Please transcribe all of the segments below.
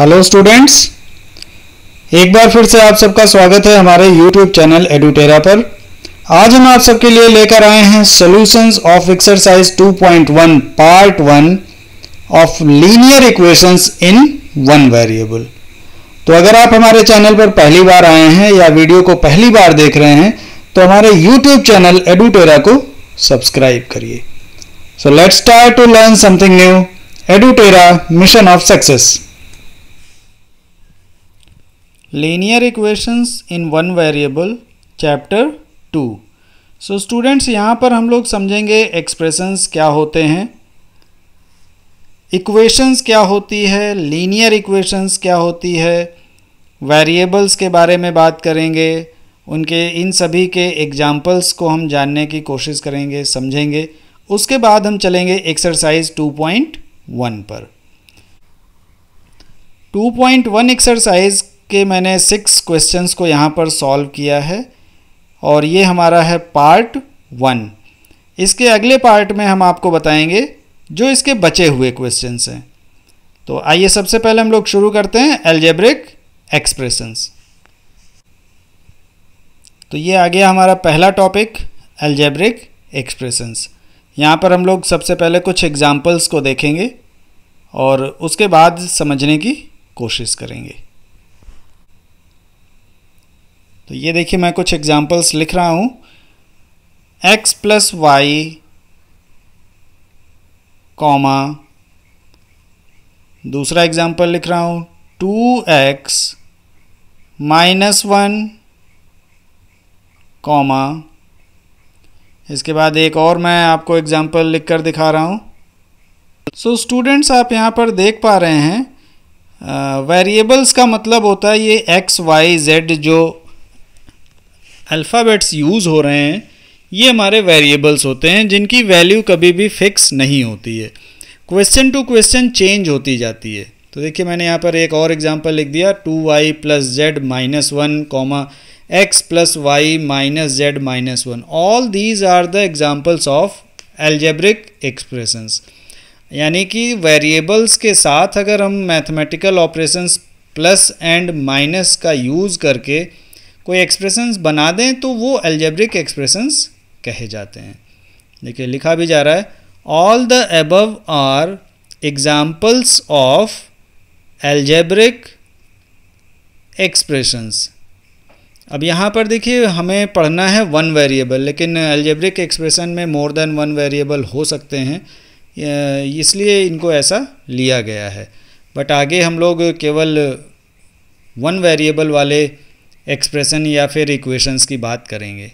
Hello students एक बार फिर से आप सबका स्वागत है हमारे यूट्यूब चैनल एडुटेरा पर आज हम आप सबके लिए लेकर आए हैं solutions of exercise 2.1 part 1 of linear equations in one variable तो अगर आप हमारे चैनल पर पहली बार आए हैं या वीडियो को पहली बार देख रहे हैं तो हमारे यूट्यूब चैनल एडुटेरा को सब्सक्राइब करिए so let's start to learn something new Edutera mission of success linear equations in one variable chapter two so students यहाँ पर हम लोग समझेंगे एक्सप्रेशंस क्या होते हैं इक्वेशंस क्या होती है लीनियर इक्वेशंस क्या होती है वेरिएबल्स के बारे में बात करेंगे उनके इन सभी के एग्जाम्पल्स को हम जानने की कोशिश करेंगे समझेंगे उसके बाद हम चलेंगे एक्सरसाइज 2.1 पर 2.1 एक्सरसाइज के मैंने सिक्स क्वेश्चंस को यहाँ पर सॉल्व किया है और ये हमारा है पार्ट वन इसके अगले पार्ट में हम आपको बताएंगे जो इसके बचे हुए क्वेश्चंस हैं तो आइए सबसे पहले हम लोग शुरू करते हैं एल्जेब्रिक एक्सप्रेशंस तो ये आ गया हमारा पहला टॉपिक एल्जेब्रिक एक्सप्रेशंस यहाँ पर हम लोग सबसे पहले कुछ एग्जाम्पल्स को देखेंगे और उसके बाद समझने की कोशिश करेंगे तो ये देखिए मैं कुछ एग्जाम्पल्स लिख रहा हूँ एक्स प्लस वाई कॉमा दूसरा एग्जाम्पल लिख रहा हूँ two x minus one comma इसके बाद एक और मैं आपको एग्जाम्पल लिख कर दिखा रहा हूँ सो so, स्टूडेंट्स आप यहाँ पर देख पा रहे हैं वेरिएबल्स uh, का मतलब होता है ये एक्स वाई जेड जो अल्फ़ाबेट्स यूज़ हो रहे हैं ये हमारे वेरिएबल्स होते हैं जिनकी वैल्यू कभी भी फिक्स नहीं होती है क्वेश्चन टू क्वेश्चन चेंज होती जाती है तो देखिए मैंने यहाँ पर एक और एग्जाम्पल लिख दिया two y plus z minus one comma x plus y minus z minus one all these are the examples of algebraic expressions यानी कि वेरिएबल्स के साथ अगर हम mathematical operations plus and minus का यूज़ करके कोई एक्सप्रेशंस बना दें तो वो एल्जेब्रिक एक्सप्रेशंस कहे जाते हैं देखिए लिखा भी जा रहा है all the above are examples of algebraic expressions अब यहाँ पर देखिए हमें पढ़ना है वन वेरिएबल लेकिन एल्जेब्रिक एक्सप्रेशन में मोर देन वन वेरिएबल हो सकते हैं इसलिए इनको ऐसा लिया गया है बट आगे हम लोग केवल वन वेरिएबल वाले एक्सप्रेशन या फिर इक्वेशंस की बात करेंगे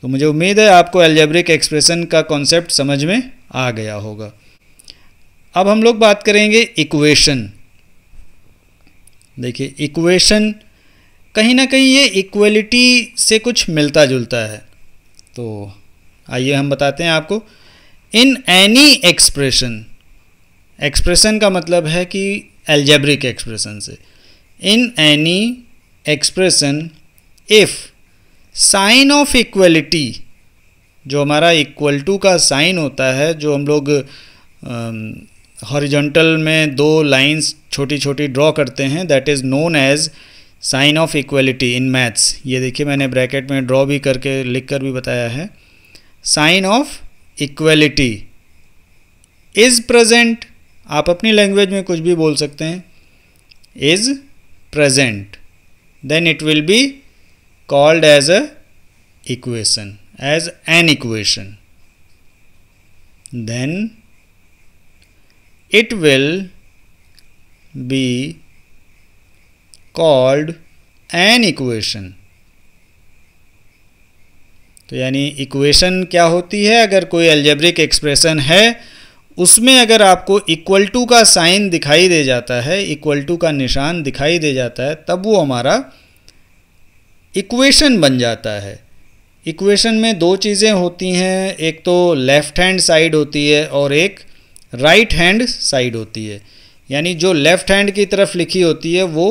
तो मुझे उम्मीद है आपको एल्जेब्रिक एक्सप्रेशन का कॉन्सेप्ट समझ में आ गया होगा अब हम लोग बात करेंगे इक्वेशन देखिए इक्वेशन कहीं ना कहीं ये इक्वलिटी से कुछ मिलता जुलता है तो आइए हम बताते हैं आपको इन एनी एक्सप्रेशन एक्सप्रेशन का मतलब है कि एल्जेब्रिक एक्सप्रेशन से in any expression if sign of equality जो हमारा इक्वल टू का साइन होता है जो हम लोग हॉरिजॉन्टल में दो लाइंस छोटी छोटी ड्रॉ करते हैं that is known as sign of equality in maths ये देखिए मैंने ब्रैकेट में ड्रॉ भी करके लिख कर भी बताया है sign of equality is present आप अपनी लैंग्वेज में कुछ भी बोल सकते हैं is present then it will be called as a equation as an equation then it will be called an equation तो यानी इक्वेशन क्या होती है अगर कोई एल्जेब्रिक एक्सप्रेशन है उसमें अगर आपको इक्वल टू का साइन दिखाई दे जाता है इक्वल टू का निशान दिखाई दे जाता है तब वो हमारा इक्वेशन बन जाता है इक्वेशन में दो चीज़ें होती हैं एक तो लेफ़्ट हैंड साइड होती है और एक राइट हैंड साइड होती है यानी जो लेफ़्ट हैंड की तरफ लिखी होती है वो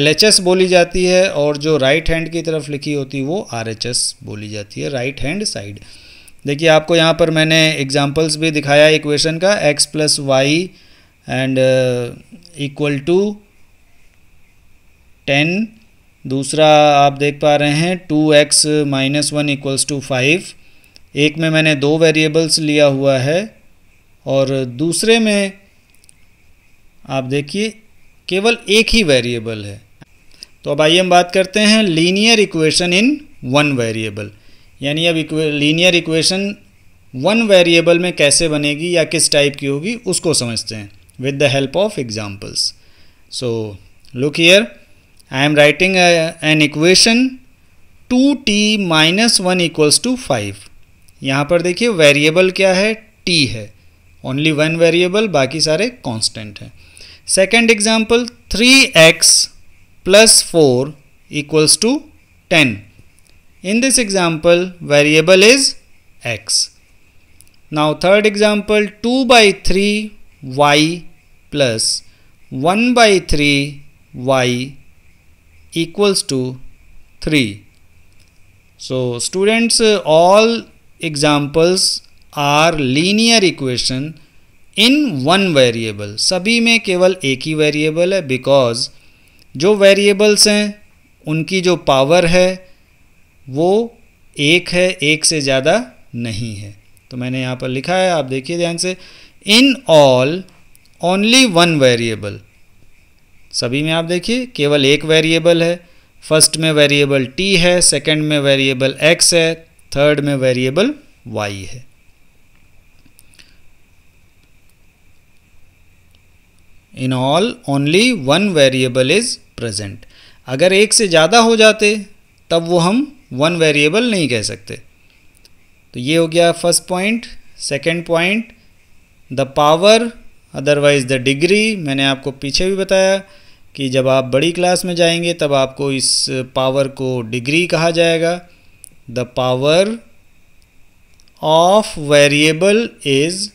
एल बोली जाती है और जो राइट right हैंड की तरफ लिखी होती है वो आर बोली जाती है राइट हैंड साइड देखिए आपको यहाँ पर मैंने एग्जाम्पल्स भी दिखाया इक्वेशन का x plus y and equal to ten दूसरा आप देख पा रहे हैं two x minus one equals to five एक में मैंने दो वेरिएबल्स लिया हुआ है और दूसरे में आप देखिए केवल एक ही वेरिएबल है तो अब आइए हम बात करते हैं linear equation in one variable यानी अब लीनियर इक्वेशन वन वेरिएबल में कैसे बनेगी या किस टाइप की होगी उसको समझते हैं with the help of examples so look here I am writing an equation two t minus one equals to five यहाँ पर देखिए वेरिएबल क्या है टी है ओनली वन वेरिएबल बाकी सारे कॉन्स्टेंट हैं second example three x plus four equals to ten In this example, variable is x. Now third example, 2 by 3 y plus 1 by 3 y equals to 3. So students, all examples are linear equation in one variable सभी में केवल एक ही variable है because जो variables हैं उनकी जो पावर है वो एक है एक से ज़्यादा नहीं है तो मैंने यहाँ पर लिखा है आप देखिए ध्यान से in all only one variable सभी में आप देखिए केवल एक वेरिएबल है फर्स्ट में वेरिएबल टी है सेकंड में वेरिएबल एक्स है थर्ड में वेरिएबल वाई है in all only one variable is present अगर एक से ज़्यादा हो जाते तब वो हम वन वेरिएबल नहीं कह सकते तो ये हो गया first point second point the power otherwise the degree मैंने आपको पीछे भी बताया कि जब आप बड़ी क्लास में जाएंगे तब आपको इस पावर को डिग्री कहा जाएगा the power of variable is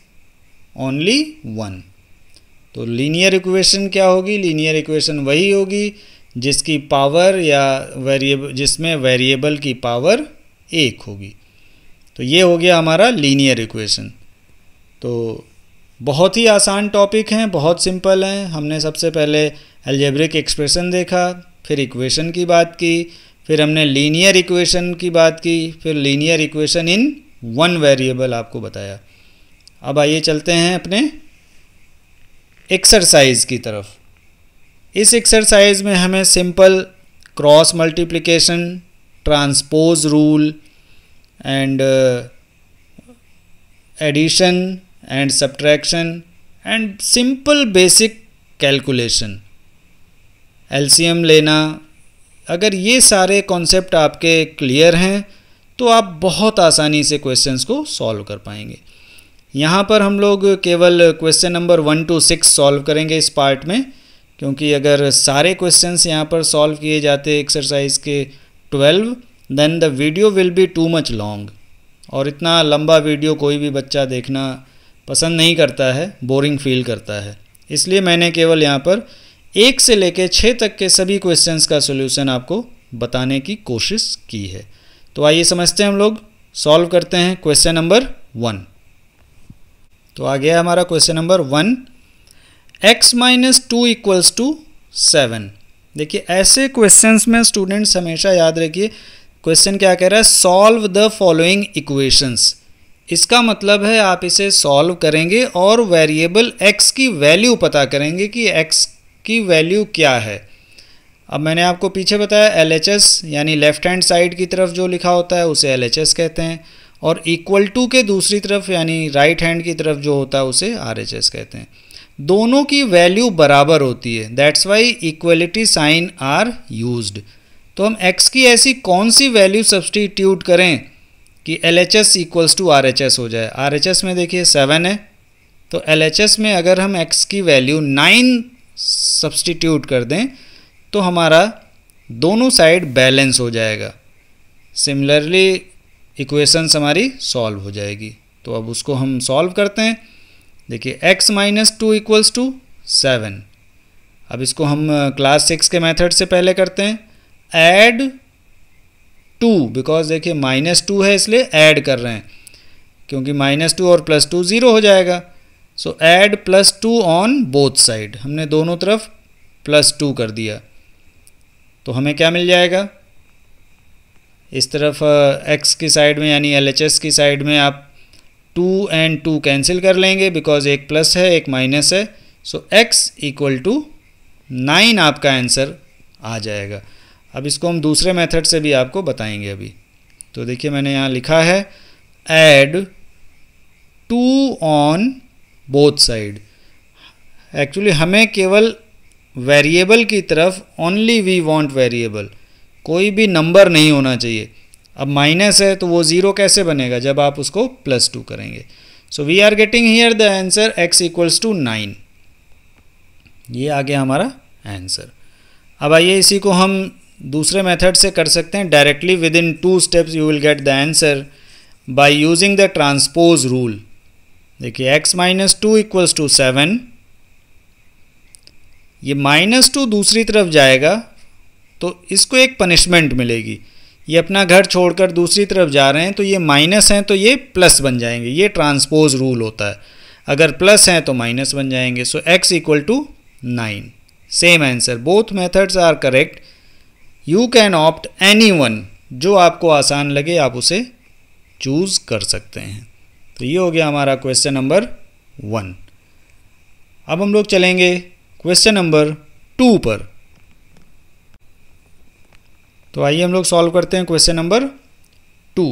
only one तो लीनियर इक्वेशन क्या होगी लीनियर इक्वेशन वही होगी जिसकी पावर या वेरिएबल जिसमें वेरिएबल की पावर एक होगी तो ये हो गया हमारा लीनियर इक्वेशन तो बहुत ही आसान टॉपिक हैं बहुत सिंपल हैं हमने सबसे पहले एल्जेब्रिक एक्सप्रेशन देखा फिर इक्वेशन की बात की फिर हमने लीनियर इक्वेशन की बात की फिर linear equation in one variable आपको बताया अब आइए चलते हैं अपने एक्सरसाइज की तरफ इस एक्सरसाइज में हमें simple cross multiplication transpose rule and addition and subtraction and simple basic calculation LCM लेना अगर ये सारे कॉन्सेप्ट आपके क्लियर हैं तो आप बहुत आसानी से क्वेश्चंस को सॉल्व कर पाएंगे यहाँ पर हम लोग केवल question number one two six solve करेंगे इस पार्ट में क्योंकि अगर सारे क्वेश्चंस यहाँ पर सॉल्व किए जाते एक्सरसाइज के twelve then the video will be too much long और इतना लंबा वीडियो कोई भी बच्चा देखना पसंद नहीं करता है बोरिंग फील करता है इसलिए मैंने केवल यहाँ पर एक से लेकर छः तक के सभी क्वेश्चंस का सोल्यूशन आपको बताने की कोशिश की है तो आइए समझते हैं हम लोग सॉल्व करते हैं क्वेश्चन नंबर वन तो आ गया हमारा question number one x minus two equals to seven देखिए ऐसे क्वेश्चंस में स्टूडेंट्स हमेशा याद रखिए क्वेश्चन क्या कह रहा है सॉल्व द फॉलोइंग इक्वेशंस इसका मतलब है आप इसे सॉल्व करेंगे और वेरिएबल एक्स की वैल्यू पता करेंगे कि एक्स की वैल्यू क्या है अब मैंने आपको पीछे बताया एल यानी लेफ्ट हैंड साइड की तरफ जो लिखा होता है उसे एल कहते हैं और इक्वल टू के दूसरी तरफ यानी राइट हैंड की तरफ जो होता है उसे आर कहते हैं दोनों की वैल्यू बराबर होती है that's why equality sign are use तो हम x की ऐसी कौन सी वैल्यू सब्सटीट्यूट करें कि L H S equals to R H S हो जाए आर एच एस में देखिए सेवन है तो एल एच एस में अगर हम x की वैल्यू नाइन सब्सटीट्यूट कर दें तो हमारा दोनों साइड बैलेंस हो जाएगा सिमिलरली इक्वेशंस हमारी सॉल्व हो जाएगी तो अब उसको हम सॉल्व करते हैं देखिए x minus two equals to seven अब इसको हम क्लास सिक्स के मेथड से पहले करते हैं ऐड टू बिकॉज देखिए माइनस टू है इसलिए ऐड कर रहे हैं क्योंकि माइनस टू और प्लस टू ज़ीरो हो जाएगा so add plus two on both side हमने दोनों तरफ प्लस टू कर दिया तो हमें क्या मिल जाएगा इस तरफ एक्स की साइड में यानी एल की साइड में आप टू एंड टू कैंसिल कर लेंगे बिकॉज एक प्लस है एक माइनस है so x equal to nine आपका आंसर आ जाएगा अब इसको हम दूसरे मेथड से भी आपको बताएंगे अभी तो देखिए मैंने यहाँ लिखा है add two on both side actually हमें केवल वेरिएबल की तरफ ओनली वी वांट वेरिएबल कोई भी नंबर नहीं होना चाहिए अब माइनस है तो वो ज़ीरो कैसे बनेगा जब आप उसको प्लस टू करेंगे so we are getting here the answer x equals to nine ये आ गया हमारा आंसर अब आइए इसी को हम दूसरे मेथड से कर सकते हैं directly within two steps you will get the answer by using the transpose rule देखिए x minus two equals to seven ये माइनस टू दूसरी तरफ जाएगा तो इसको एक पनिशमेंट मिलेगी ये अपना घर छोड़कर दूसरी तरफ जा रहे हैं तो ये माइनस हैं तो ये प्लस बन जाएंगे ये ट्रांसपोज रूल होता है अगर प्लस हैं तो माइनस बन जाएंगे so x equal to nine same answer both methods are correct you can opt any one जो आपको आसान लगे आप उसे चूज़ कर सकते हैं तो ये हो गया हमारा क्वेश्चन नंबर वन अब हम लोग चलेंगे क्वेश्चन नंबर टू पर तो आइए हम लोग सॉल्व करते हैं question number two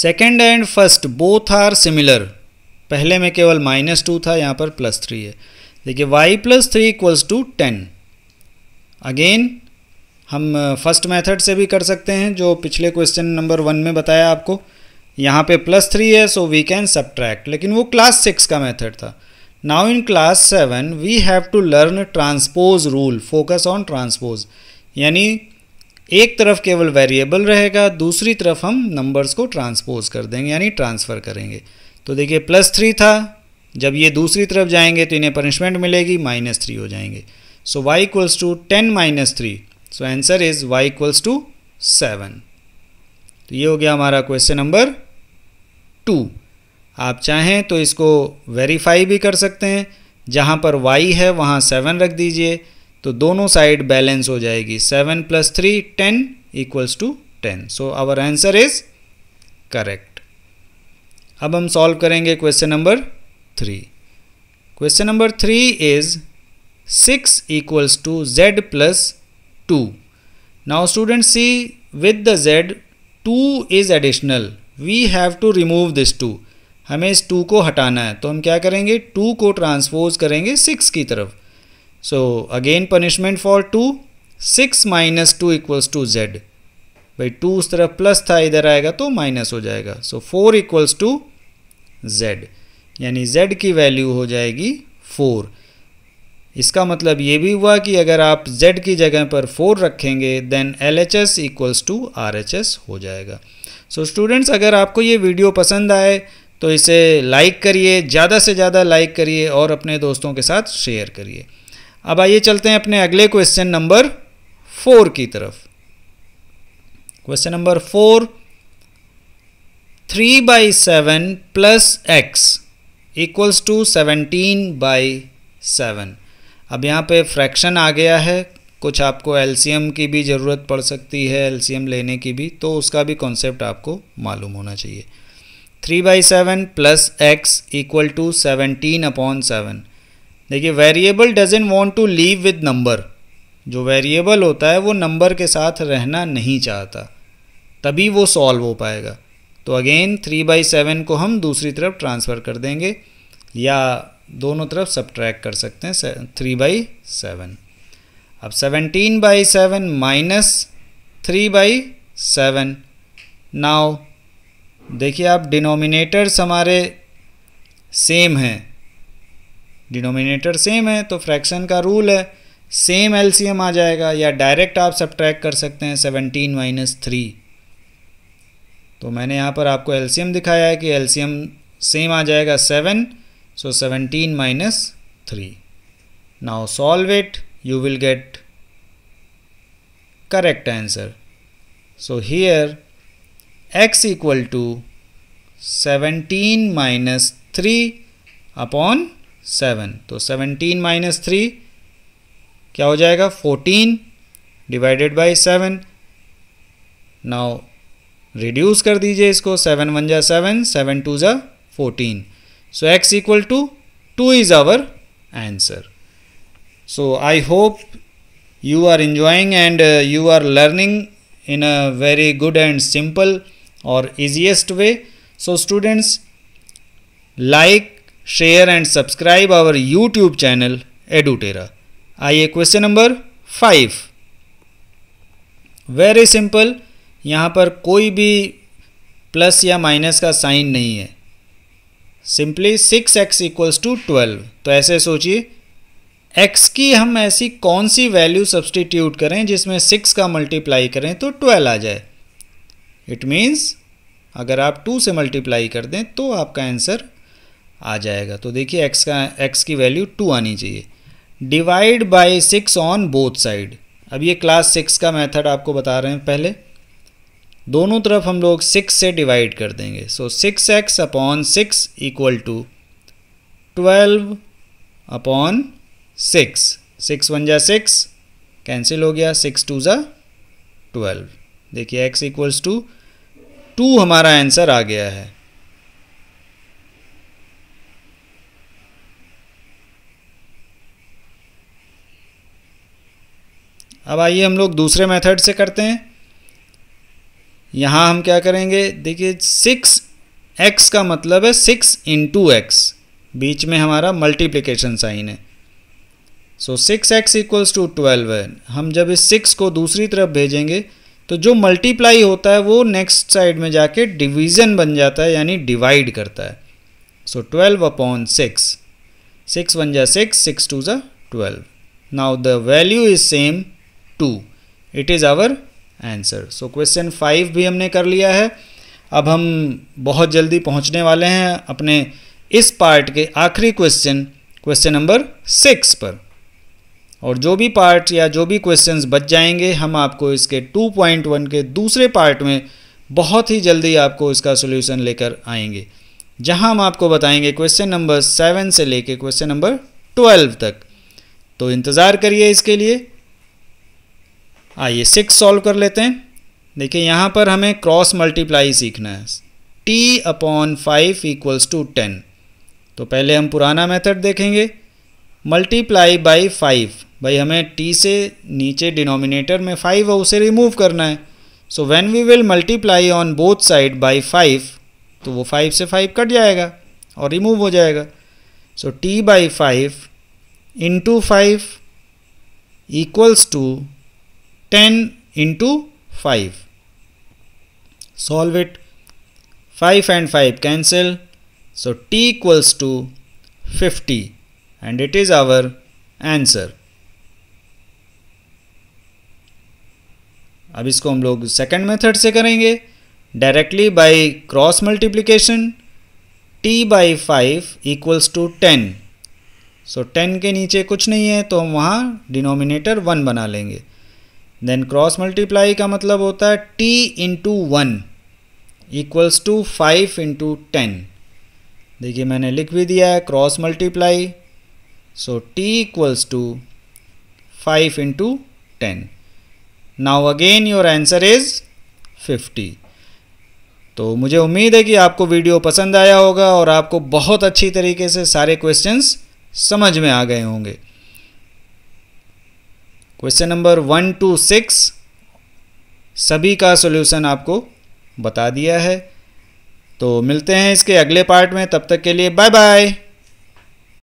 second and first both are similar पहले में केवल माइनस टू था यहाँ पर प्लस थ्री है देखिए y plus three equals to ten again हम फर्स्ट मेथड से भी कर सकते हैं जो पिछले क्वेश्चन नंबर वन में बताया आपको यहाँ पे प्लस थ्री है सो वी कैन सब्ट्रैक्ट लेकिन वो क्लास सिक्स का मेथड था now in class seven we have to learn transpose rule focus on transpose यानी एक तरफ केवल वेरिएबल रहेगा दूसरी तरफ हम नंबर्स को ट्रांसपोज कर देंगे यानी ट्रांसफ़र करेंगे तो देखिए प्लस थ्री था जब ये दूसरी तरफ जाएंगे तो इन्हें पनिशमेंट मिलेगी माइनस थ्री हो जाएंगे so y equals to ten minus three so answer is y equals to seven तो ये हो गया हमारा क्वेश्चन नंबर टू आप चाहें तो इसको वेरीफाई भी कर सकते हैं जहाँ पर y है वहाँ सेवन रख दीजिए तो दोनों साइड बैलेंस हो जाएगी seven plus three ten equals to ten so our answer is correct अब हम सॉल्व करेंगे question number three question number three is six equals to z plus two now student see with the z two is additional we have to remove this two हमें इस to को हटाना है तो हम क्या करेंगे टू को ट्रांसपोज करेंगे सिक्स की तरफ So again punishment for 2, 6 minus 2 equals to z. भाई टू उस तरफ प्लस था इधर आएगा तो माइनस हो जाएगा so four equals to z यानी जेड की वैल्यू हो जाएगी फोर इसका मतलब ये भी हुआ कि अगर आप z की जगह पर फोर रखेंगे then L H S equals to R H S हो जाएगा सो so, स्टूडेंट्स अगर आपको ये वीडियो पसंद आए तो इसे लाइक करिए ज़्यादा से ज़्यादा लाइक करिए और अपने दोस्तों के साथ शेयर करिए अब आइए चलते हैं अपने अगले क्वेश्चन नंबर फोर की तरफ question number four three by seven plus x equals to seventeen by seven अब यहाँ पे फ्रैक्शन आ गया है कुछ आपको एलसीएम की भी ज़रूरत पड़ सकती है एलसीएम लेने की भी तो उसका भी कॉन्सेप्ट आपको मालूम होना चाहिए three by seven plus x equal to seventeen upon seven देखिए variable doesn't want to leave with number जो वेरिएबल होता है वो नंबर के साथ रहना नहीं चाहता तभी वो सॉल्व हो पाएगा तो अगेन थ्री बाई सेवन को हम दूसरी तरफ ट्रांसफ़र कर देंगे या दोनों तरफ सब कर सकते हैं थ्री बाई सेवन अब seventeen by seven minus three by seven now देखिए आप डिनोमिनेटर्स हमारे सेम हैं डिनोमिनेटर सेम है तो फ्रैक्शन का रूल है सेम एलसीएम आ जाएगा या डायरेक्ट आप सब कर सकते हैं सेवनटीन माइनस थ्री तो मैंने यहाँ पर आपको एलसीएम दिखाया है कि एलसीएम सेम आ जाएगा seven so seventeen minus three now solve it you will get correct answer so here x equal to seventeen minus three upon seven तो सेवनटीन माइनस थ्री क्या हो जाएगा fourteen divided by seven now reduce कर दीजिए इसको seven one जा seven seven two जा fourteen so x equal to two is our answer so I hope you are enjoying and you are learning in a very good and simple और easiest way so students like share and subscribe our YouTube channel Edutera आइए question number five very simple यहाँ पर कोई भी plus या minus का sign नहीं है simply six x equals to twelve तो ऐसे सोचिए एक्स की हम ऐसी कौन सी वैल्यू सब्सटीट्यूट करें जिसमें सिक्स का मल्टीप्लाई करें तो ट्वेल्व आ जाए इट मीन्स अगर आप टू से मल्टीप्लाई कर दें तो आपका आंसर आ जाएगा तो देखिए एक्स का एक्स की वैल्यू टू आनी चाहिए divide by six on both side अब ये क्लास सिक्स का मेथड आपको बता रहे हैं पहले दोनों तरफ हम लोग सिक्स से डिवाइड कर देंगे so six x upon six equal to twelve upon six six one जा सिक्स कैंसिल हो गया सिक्स टू ज़ा ट्वेल्व देखिए एक्स इक्वल्स टू टू हमारा आंसर आ गया है अब आइए हम लोग दूसरे मेथड से करते हैं यहाँ हम क्या करेंगे देखिए सिक्स एक्स का मतलब है सिक्स इंटू एक्स बीच में हमारा मल्टीप्लिकेशन साइन है so six x equals to twelve है हम जब इस सिक्स को दूसरी तरफ भेजेंगे तो जो मल्टीप्लाई होता है वो नेक्स्ट साइड में जाके डिवीजन बन जाता है यानी डिवाइड करता है so twelve upon six six one जा सिक्स सिक्स टू ज़ा twelve now the value is same two it is our answer so question five भी हमने कर लिया है अब हम बहुत जल्दी पहुंचने वाले हैं अपने इस पार्ट के आखिरी क्वेश्चन क्वेश्चन नंबर सिक्स पर और जो भी पार्ट या जो भी क्वेश्चंस बच जाएंगे हम आपको इसके 2.1 के दूसरे पार्ट में बहुत ही जल्दी आपको इसका सोल्यूशन लेकर आएंगे जहां हम आपको बताएंगे क्वेश्चन नंबर सेवन से लेके क्वेश्चन नंबर ट्वेल्व तक तो इंतज़ार करिए इसके लिए आइए सिक्स सॉल्व कर लेते हैं देखिए यहाँ पर हमें क्रॉस मल्टीप्लाई सीखना है t upon five equals to ten तो पहले हम पुराना मेथड देखेंगे मल्टीप्लाई बाई फाइव भाई हमें टी से नीचे डिनोमिनेटर में फाइव है उसे रिमूव करना है so when we will multiply on both side by five तो वो फाइव से फाइव कट जाएगा और रिमूव हो जाएगा so t by five into five equals to ten into five solve it five and five cancel so T equals to fifty and it is our answer अब इसको हम लोग second method से करेंगे directly by cross multiplication t by five equals to ten so ten के नीचे कुछ नहीं है तो हम वहाँ डिनोमिनेटर वन बना लेंगे देन क्रॉस मल्टीप्लाई का मतलब होता है T into one equals to five into ten देखिए मैंने लिख भी दिया है cross multiply so T equals to five into ten now again your answer is fifty तो मुझे उम्मीद है कि आपको वीडियो पसंद आया होगा और आपको बहुत अच्छी तरीके से सारे क्वेश्चंस समझ में आ गए होंगे question number one two six सभी का सॉल्यूशन आपको बता दिया है तो मिलते हैं इसके अगले पार्ट में तब तक के लिए बाय बाय